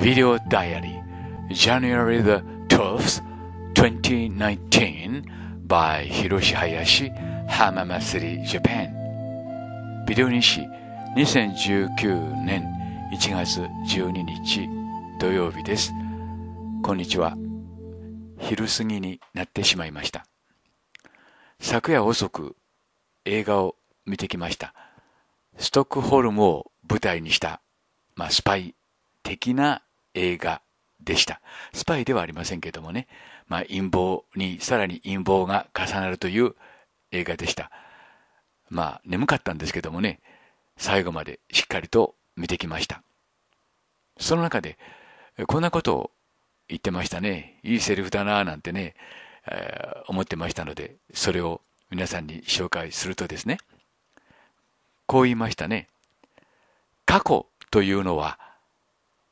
video diary January the 12th 2019 by Hiroshi Hayashi Hamamasuri Japan ビデオ日誌2019年1月12日土曜日ですこんにちは昼過ぎになってしまいました昨夜遅く映画を見てきましたストックホルムを舞台にした、まあ、スパイ的な映画でした。スパイではありませんけどもね、まあ、陰謀にさらに陰謀が重なるという映画でした。まあ、眠かったんですけどもね、最後までしっかりと見てきました。その中で、こんなことを言ってましたね。いいセリフだなぁなんてね、えー、思ってましたので、それを皆さんに紹介するとですね、こう言いましたね。過去というのは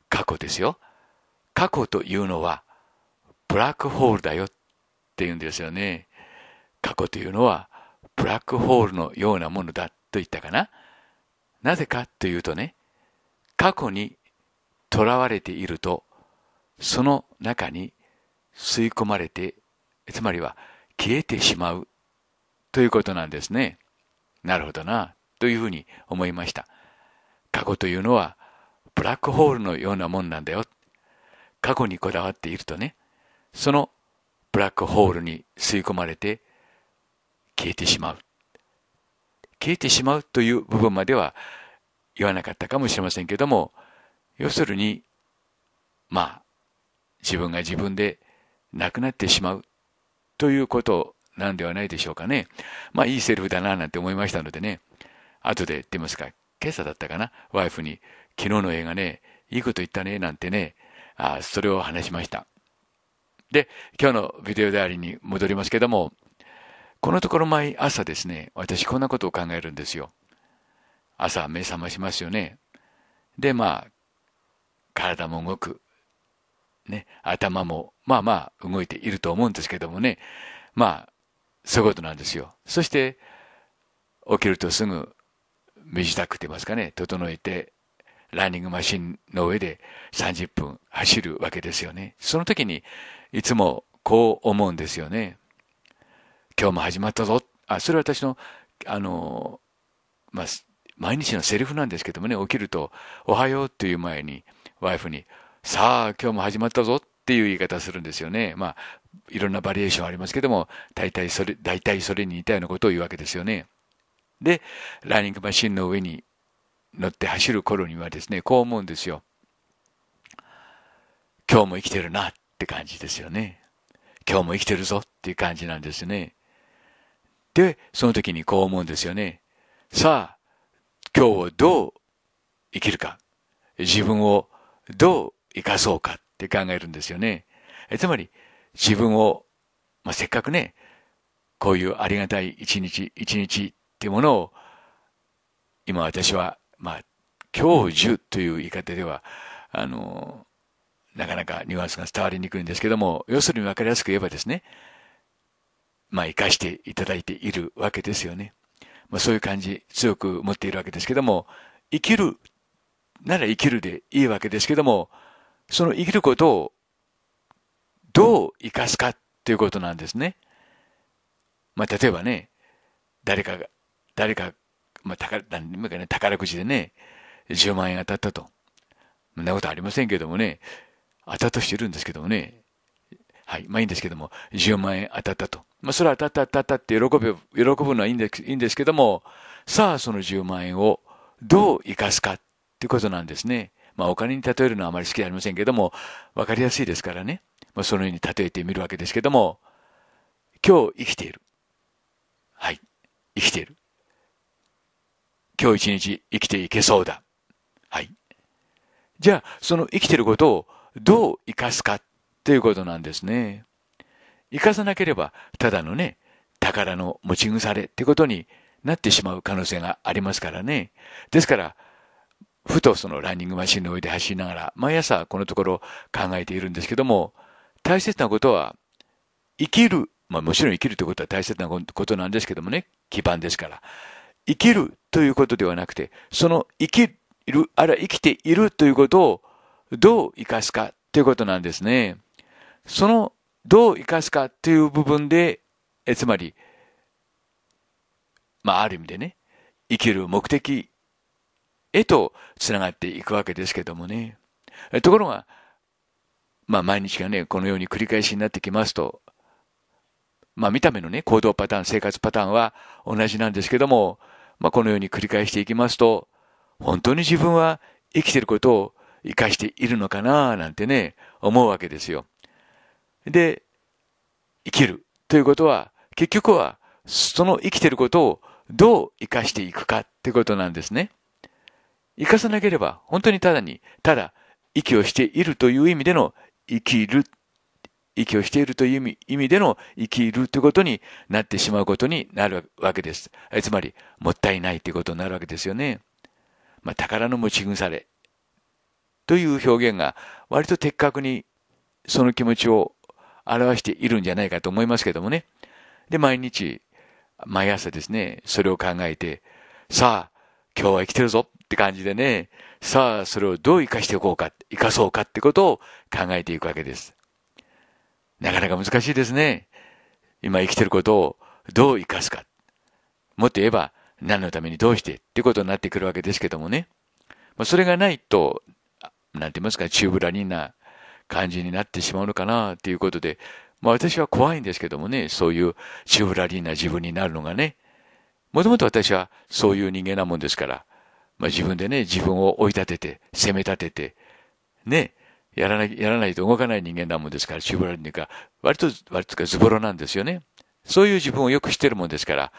過去ですよ。過去というのはブラックホールだよって言うんですよね。過去というのはブラックホールのようなものだと言ったかな。なぜかというとね、過去にとらわれていると、その中に吸い込まれて、つまりは消えてしまうということなんですね。なるほどな、というふうに思いました。過去というのはブラックホールのようなもんなんだよ。過去にこだわっているとね、そのブラックホールに吸い込まれて消えてしまう。消えてしまうという部分までは言わなかったかもしれませんけども、要するに、まあ、自分が自分で亡くなってしまうということなんではないでしょうかね。まあ、いいセリフだななんて思いましたのでね、後で言ってますか、今朝だったかな、ワイフに、昨日の映画ね、いいこと言ったね、なんてね、あそれを話しました。で、今日のビデオでありに戻りますけども、このところ毎朝ですね、私こんなことを考えるんですよ。朝目覚ましますよね。で、まあ、体も動く。ね、頭も、まあまあ動いていると思うんですけどもね、まあ、そういうことなんですよ。そして、起きるとすぐ身支度って言いますかね、整えてランニングマシンの上で30分走るわけですよね。その時にいつもこう思うんですよね。今日も始まったぞ。あ、それは私の、あの、まあ、毎日のセリフなんですけどもね、起きると、おはようっていう前に、ワイフに、さあ、今日も始まったぞっていう言い方するんですよね。まあ、いろんなバリエーションありますけども、大体それ、大体それに似たようなことを言うわけですよね。で、ランニングマシンの上に乗って走る頃にはですね、こう思うんですよ。今日も生きてるなって感じですよね。今日も生きてるぞっていう感じなんですね。で、その時にこう思うんですよね。さあ、今日をどう生きるか。自分をどう生かそうかって考えるんですよね。えつまり、自分を、まあ、せっかくね、こういうありがたい一日一日っていうものを、今私はまあ、教授という言い方では、あの、なかなかニュアンスが伝わりにくいんですけども、要するに分かりやすく言えばですね、まあ、生かしていただいているわけですよね。まあ、そういう感じ、強く持っているわけですけども、生きるなら生きるでいいわけですけども、その生きることをどう生かすかということなんですね。まあ、例えばね、誰かが、誰かまあ、宝、ね、宝くじでね、10万円当たったと。そんなことありませんけどもね、当たったしてるんですけどもね、はい、まあいいんですけども、10万円当たったと。まあそれは当たった当たったって喜ぶ、喜ぶのはいいんですいいんですけども、さあその10万円をどう生かすかってことなんですね。まあお金に例えるのはあまり好きでありませんけども、わかりやすいですからね。まあそのように例えてみるわけですけども、今日生きている。はい、生きている。今日一日生きていけそうだ。はい。じゃあ、その生きてることをどう生かすかっていうことなんですね。生かさなければ、ただのね、宝の持ち腐れってことになってしまう可能性がありますからね。ですから、ふとそのランニングマシンの上で走りながら、毎朝このところ考えているんですけども、大切なことは、生きる、まあもちろん生きるということは大切なことなんですけどもね、基盤ですから。生きるということではなくて、その生きる、あら生きているということをどう生かすかということなんですね。そのどう生かすかという部分で、えつまり、まあある意味でね、生きる目的へとつながっていくわけですけどもね。ところが、まあ毎日がね、このように繰り返しになってきますと、まあ見た目のね、行動パターン、生活パターンは同じなんですけども、まあ、このように繰り返していきますと、本当に自分は生きてることを生かしているのかななんてね、思うわけですよ。で、生きるということは、結局は、その生きてることをどう生かしていくかってことなんですね。生かさなければ、本当にただに、ただ、息をしているという意味での生きる息をしているという意味での生きるということになってしまうことになるわけです。つまり、もったいないということになるわけですよね。まあ、宝の持ち腐れという表現が割と的確にその気持ちを表しているんじゃないかと思いますけどもね。で、毎日、毎朝ですね、それを考えて、さあ、今日は生きてるぞって感じでね、さあ、それをどう生かしていこうか、生かそうかってことを考えていくわけです。なかなか難しいですね。今生きてることをどう生かすか。もっと言えば、何のためにどうしてってことになってくるわけですけどもね。まあ、それがないと、なんて言いますか、チューブラニーな感じになってしまうのかなっていうことで、まあ私は怖いんですけどもね、そういうチューブラリーな自分になるのがね。もともと私はそういう人間なもんですから、まあ自分でね、自分を追い立てて、責め立てて、ね、やらない、やらないと動かない人間なもんですから、絞られるというか、割と、割とかズボロなんですよね。そういう自分をよくしてるもんですから、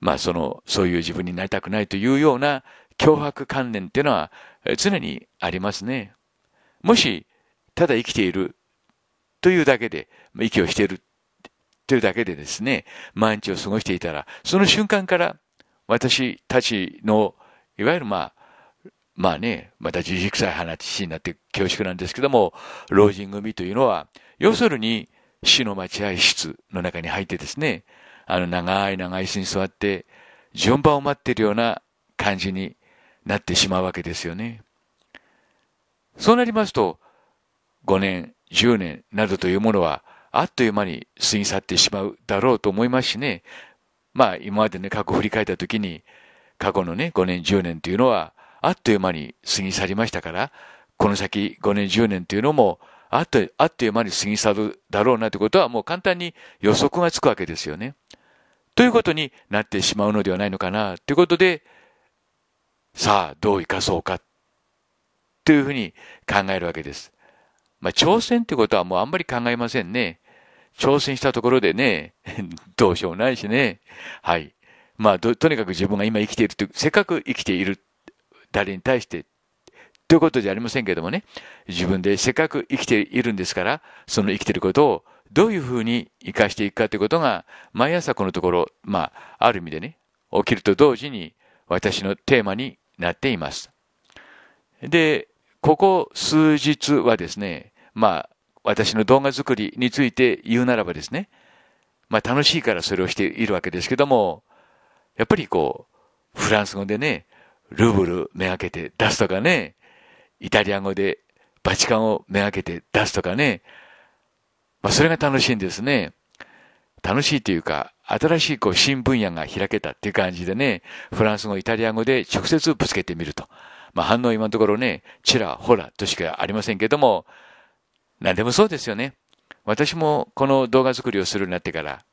まあその、そういう自分になりたくないというような脅迫観念っていうのは常にありますね。もし、ただ生きているというだけで、息をしているというだけでですね、毎日を過ごしていたら、その瞬間から私たちの、いわゆるまあ、まあね、また自さえ話になって恐縮なんですけども、老人組というのは、要するに死の待合室の中に入ってですね、あの長い長い椅子に座って、順番を待ってるような感じになってしまうわけですよね。そうなりますと、5年、10年などというものは、あっという間に過ぎ去ってしまうだろうと思いますしね、まあ今までね、過去振り返った時に、過去のね、5年、10年というのは、あっという間に過ぎ去りましたから、この先5年10年というのも、あっと、あっという間に過ぎ去るだろうなということはもう簡単に予測がつくわけですよね。ということになってしまうのではないのかな、ということで、さあ、どう生かそうか、というふうに考えるわけです。まあ、挑戦ということはもうあんまり考えませんね。挑戦したところでね、どうしようもないしね。はい。まあ、とにかく自分が今生きているという、せっかく生きている誰に対してということじゃありませんけどもね、自分でせっかく生きているんですから、その生きていることをどういうふうに生かしていくかということが、毎朝このところ、まあ、ある意味でね、起きると同時に私のテーマになっています。で、ここ数日はですね、まあ、私の動画作りについて言うならばですね、まあ楽しいからそれをしているわけですけども、やっぱりこう、フランス語でね、ルーブル目がけて出すとかね、イタリア語でバチカンを目がけて出すとかね、まあ、それが楽しいんですね。楽しいというか、新しいこう新分野が開けたっていう感じでね、フランス語、イタリア語で直接ぶつけてみると。まあ反応今のところね、ちらほらとしかありませんけども、何でもそうですよね。私もこの動画作りをするようになってから、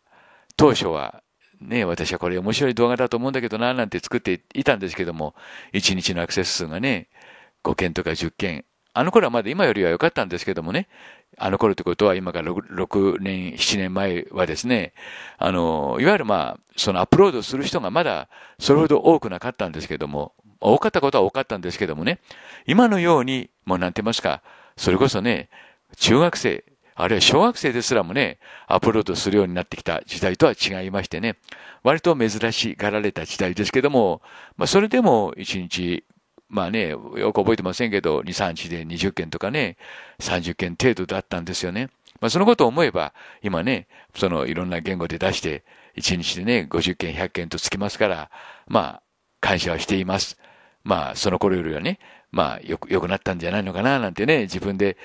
当初はね、私はこれ面白い動画だと思うんだけどな、なんて作っていたんですけども、1日のアクセス数がね、5件とか10件。あの頃はまだ今よりは良かったんですけどもね、あの頃ってことは今から 6, 6年、7年前はですね、あの、いわゆるまあ、そのアップロードする人がまだそれほど多くなかったんですけども、多かったことは多かったんですけどもね、今のように、もうなんて言いますか、それこそね、中学生、あるいは小学生ですらもね、アップロードするようになってきた時代とは違いましてね、割と珍しがられた時代ですけども、まあ、それでも一日、まあね、よく覚えてませんけど、2、3日で20件とかね、30件程度だったんですよね。まあ、そのことを思えば、今ね、そのいろんな言語で出して、1日でね、50件、100件とつきますから、まあ、感謝はしています。まあ、その頃よりはね、まあ、よく、良くなったんじゃないのかな、なんてね、自分で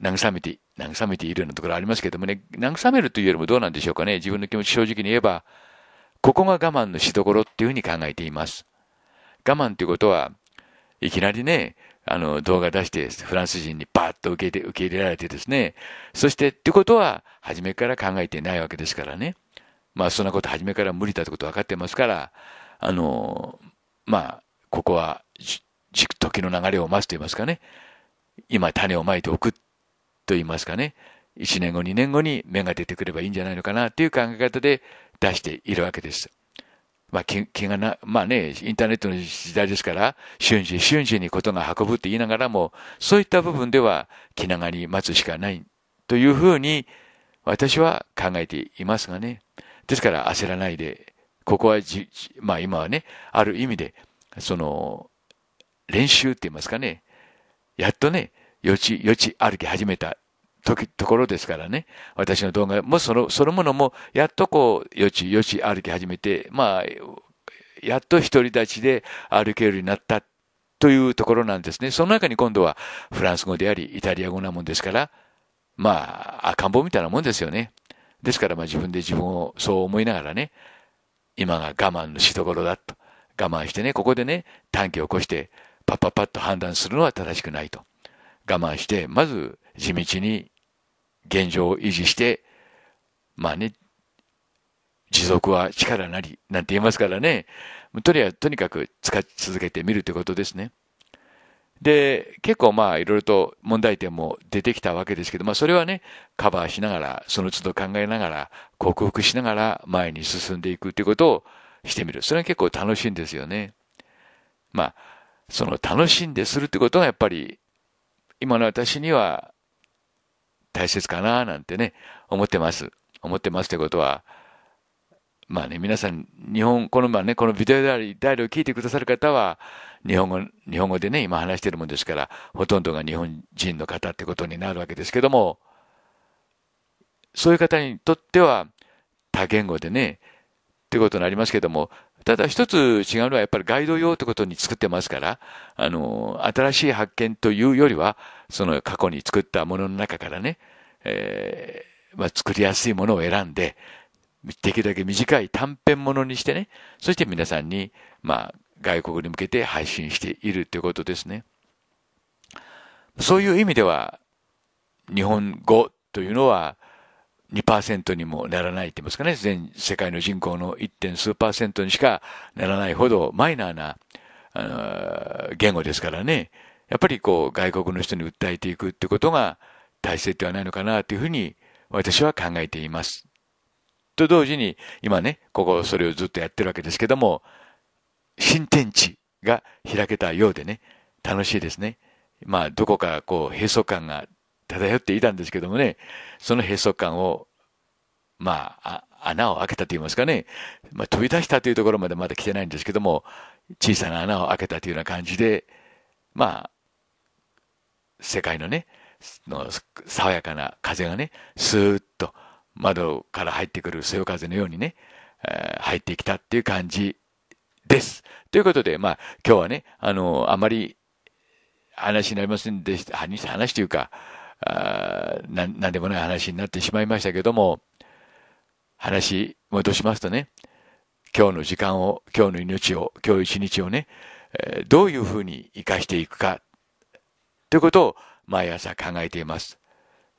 慰めて、慰めているようなところありますけどもね、慰めるというよりもどうなんでしょうかね。自分の気持ち正直に言えば、ここが我慢のしどころっていうふうに考えています。我慢ということは、いきなりね、あの、動画出して、フランス人にバーッと受け入れ、受け入れられてですね、そしてってことは、初めから考えてないわけですからね。まあ、そんなこと初めから無理だってこと分かってますから、あの、まあ、ここは、時の流れを待つと言いますかね、今種をまいておくっと言いますかね、1年後、2年後に芽が出てくればいいんじゃないのかなという考え方で出しているわけです。まあ、気がな、まあね、インターネットの時代ですから、瞬時瞬時にことが運ぶって言いながらも、そういった部分では気長に待つしかないというふうに私は考えていますがね。ですから焦らないで、ここはじ、まあ今はね、ある意味で、その、練習って言いますかね、やっとね、よちよち歩き始めた時ところですからね、私の動画もそのそのものもやっとこう、よちよち歩き始めて、まあ、やっと独り立ちで歩けるようになったというところなんですね。その中に今度はフランス語であり、イタリア語なもんですから、まあ、赤ん坊みたいなもんですよね。ですから、まあ自分で自分をそう思いながらね、今が我慢のしどころだと。我慢してね、ここでね、短期を起こして、パッパッパッと判断するのは正しくないと。我慢して、まず地道に現状を維持して、まあね、持続は力なり、なんて言いますからね。とりあえず、とにかく使い続けてみるということですね。で、結構まあ、いろいろと問題点も出てきたわけですけど、まあ、それはね、カバーしながら、その都度考えながら、克服しながら前に進んでいくということをしてみる。それは結構楽しいんですよね。まあ、その楽しんでするってことがやっぱり今の私には大切かななんてね、思ってます。思ってますということは、まあね、皆さん、日本、この前ね、このビデオダイヤルを聞いてくださる方は、日本語、日本語でね、今話してるもんですから、ほとんどが日本人の方ってことになるわけですけども、そういう方にとっては、多言語でね、ってことになりますけども、ただ一つ違うのはやっぱりガイド用ってことに作ってますから、あの、新しい発見というよりは、その過去に作ったものの中からね、えー、まあ、作りやすいものを選んで、できるだけ短い短編ものにしてね、そして皆さんに、まあ、外国に向けて配信しているということですね。そういう意味では、日本語というのは、2%にもならないって言いますかね、全世界の人口の 1. 点数パーセントにしかならないほどマイナーなあの言語ですからね、やっぱりこう外国の人に訴えていくってことが大切ではないのかなというふうに私は考えています。と同時に、今ね、ここそれをずっとやってるわけですけども、新天地が開けたようでね、楽しいですね。まあ、どこかこう、閉塞感が漂っていたんですけどもね、その閉塞感を、まあ、あ穴を開けたと言いますかね、まあ、飛び出したというところまでまだ来てないんですけども、小さな穴を開けたというような感じで、まあ、世界のね、の爽やかな風がね、スーッと窓から入ってくるそよ風のようにね、えー、入ってきたっていう感じです。ということで、まあ、今日はね、あの、あまり話になりませんでした、話というか、あな何でもない話になってしまいましたけども、話戻しますとね、今日の時間を、今日の命を、今日一日をね、えどういうふうに生かしていくか、ということを毎朝考えています。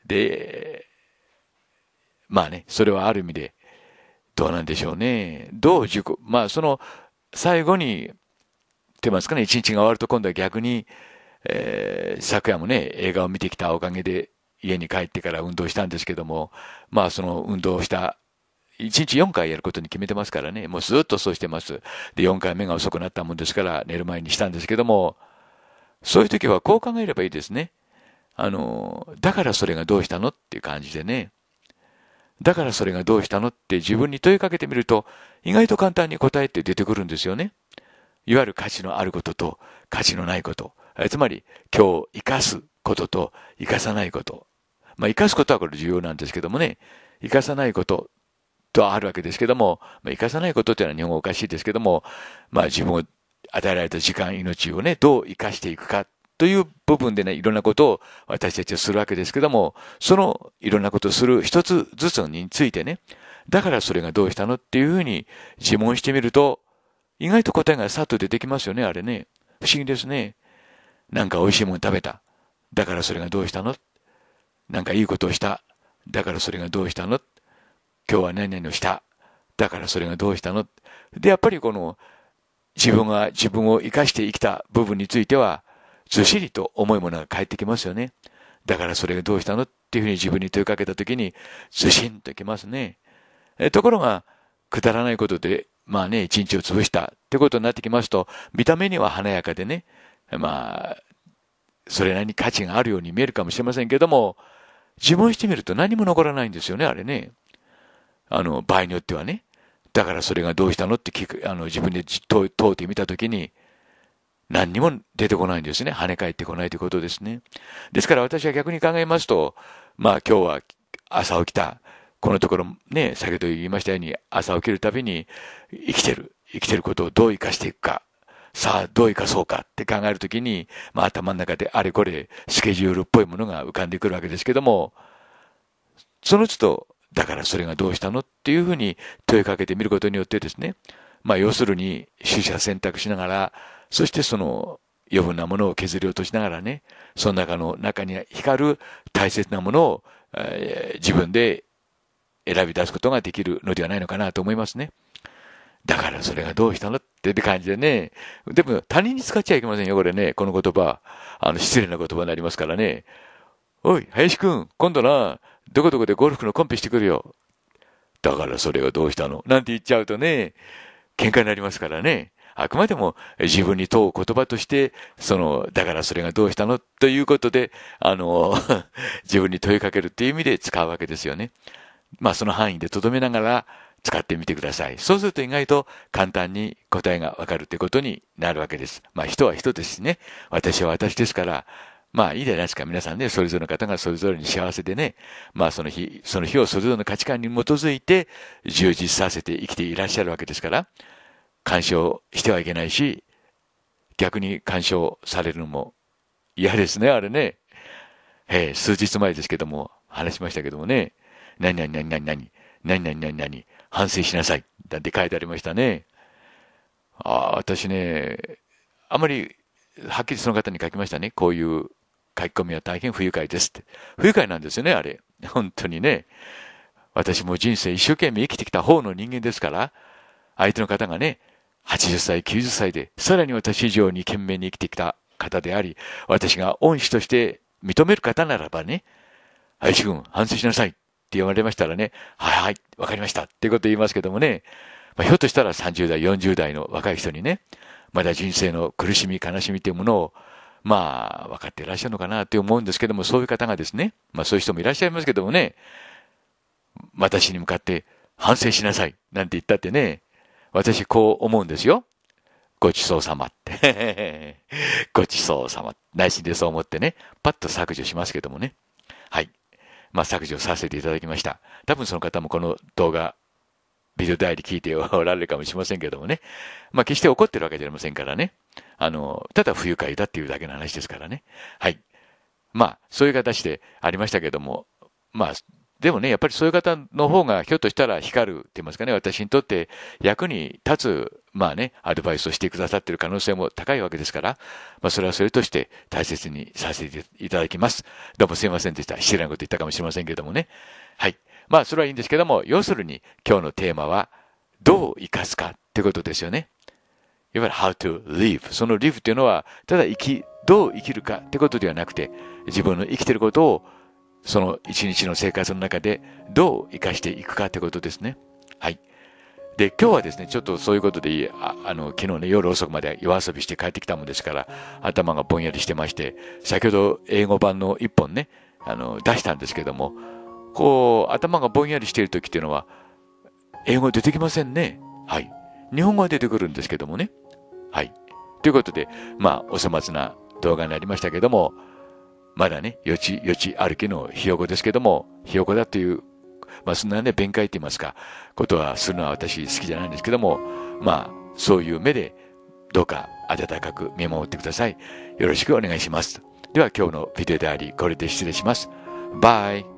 で、まあね、それはある意味で、どうなんでしょうね。どう自まあその、最後に、ってますかね、一日が終わると今度は逆に、えー、昨夜もね、映画を見てきたおかげで、家に帰ってから運動したんですけども、まあその運動した1日4回やることに決めてますからね、もうずっとそうしてます。で、4回目が遅くなったもんですから、寝る前にしたんですけども、そういう時はこう考えればいいですね。あの、だからそれがどうしたのっていう感じでね。だからそれがどうしたのって自分に問いかけてみると、意外と簡単に答えって出てくるんですよね。いわゆる価値のあることと価値のないこと。えつまり、今日生かすことと生かさないこと。まあ、生かすことはこれ重要なんですけどもね、生かさないこととあるわけですけども、まあ、生かさないことというのは日本語おかしいですけども、まあ、自分を与えられた時間、命をね、どう生かしていくかという部分でね、いろんなことを私たちはするわけですけども、そのいろんなことをする一つずつについてね、だからそれがどうしたのっていうふうに自問してみると、意外と答えがさっと出てきますよね、あれね。不思議ですね。なんか美味しいもの食べた。だからそれがどうしたのなんかいいことをした。だからそれがどうしたの今日は何々をした。だからそれがどうしたので、やっぱりこの自分が自分を生かして生きた部分については、ずっしりと重いものが返ってきますよね。だからそれがどうしたのっていうふうに自分に問いかけたときに、ずしんときますね。ところが、くだらないことで、まあね、一日を潰したってことになってきますと、見た目には華やかでね、まあ、それなりに価値があるように見えるかもしれませんけども、自分してみると何も残らないんですよね、あれね。あの、場合によってはね。だからそれがどうしたのって聞く、あの、自分で問うてみたときに、何にも出てこないんですね。跳ね返ってこないということですね。ですから私は逆に考えますと、まあ今日は朝起きた。このところね、先ほど言いましたように、朝起きるたびに生きてる。生きてることをどう生かしていくか。さあ、どう生かそうかって考えるときに、まあ、頭の中であれこれスケジュールっぽいものが浮かんでくるわけですけども、その都度、だからそれがどうしたのっていうふうに問いかけてみることによってですね、まあ、要するに取捨選択しながら、そしてその余分なものを削り落としながらね、その中の中に光る大切なものを、えー、自分で選び出すことができるのではないのかなと思いますね。だからそれがどうしたのって感じでね。でも他人に使っちゃいけませんよ、これね。この言葉。あの、失礼な言葉になりますからね。おい、林くん、今度な、どこどこでゴルフのコンペしてくるよ。だからそれがどうしたのなんて言っちゃうとね、喧嘩になりますからね。あくまでも自分に問う言葉として、その、だからそれがどうしたのということで、あの、自分に問いかけるっていう意味で使うわけですよね。まあその範囲でとどめながら、使ってみてください。そうすると意外と簡単に答えがわかるということになるわけです。まあ人は人ですしね、私は私ですから、まあいいじゃないですか。皆さんね、それぞれの方がそれぞれに幸せでね、まあその日、その日をそれぞれの価値観に基づいて充実させて生きていらっしゃるわけですから、干渉してはいけないし、逆に干渉されるのも嫌ですね、あれね。え数日前ですけども、話しましたけどもね、何々何々何々。何何何々、反省しなさい。なんて書いてありましたね。ああ、私ね、あまり、はっきりその方に書きましたね。こういう書き込みは大変不愉快ですって。不愉快なんですよね、あれ。本当にね。私も人生一生懸命生きてきた方の人間ですから、相手の方がね、80歳、90歳で、さらに私以上に懸命に生きてきた方であり、私が恩師として認める方ならばね、愛知君、反省しなさい。って言われましたらね、はいはい、わかりましたっていうこと言いますけどもね、まあ、ひょっとしたら30代、40代の若い人にね、まだ人生の苦しみ、悲しみというものを、まあ、分かっていらっしゃるのかなって思うんですけども、そういう方がですね、まあそういう人もいらっしゃいますけどもね、私に向かって反省しなさい、なんて言ったってね、私こう思うんですよ。ごちそうさまって ごちそうさま。内心でそう思ってね、パッと削除しますけどもね。はい。まあ、削除させていただきました。多分その方もこの動画、ビデオ代理聞いておられるかもしれませんけどもね。まあ、決して怒ってるわけじゃありませんからね。あの、ただ不愉快だっていうだけの話ですからね。はい。まあ、そういう形でありましたけども、まあ、でもね、やっぱりそういう方の方がひょっとしたら光るって言いますかね、私にとって役に立つ、まあね、アドバイスをしてくださっている可能性も高いわけですから、まあそれはそれとして大切にさせていただきます。どうもすいませんでした。失礼なこと言ったかもしれませんけれどもね。はい。まあそれはいいんですけども、要するに今日のテーマは、どう生かすかってことですよね。いわゆる how to live。その live っていうのは、ただ生き、どう生きるかってことではなくて、自分の生きてることをその一日の生活の中でどう生かしていくかってことですね。はい。で、今日はですね、ちょっとそういうことであ、あの、昨日ね、夜遅くまで夜遊びして帰ってきたもんですから、頭がぼんやりしてまして、先ほど英語版の一本ね、あの、出したんですけども、こう、頭がぼんやりしている時っていうのは、英語出てきませんね。はい。日本語は出てくるんですけどもね。はい。ということで、まあ、お粗末な動画になりましたけども、まだね、よちよち歩きのひよこですけども、ひよこだという、まあ、そんなね、弁解って言いますか、ことはするのは私好きじゃないんですけども、まあ、そういう目で、どうか温かく見守ってください。よろしくお願いします。では今日のビデオであり、これで失礼します。バイ。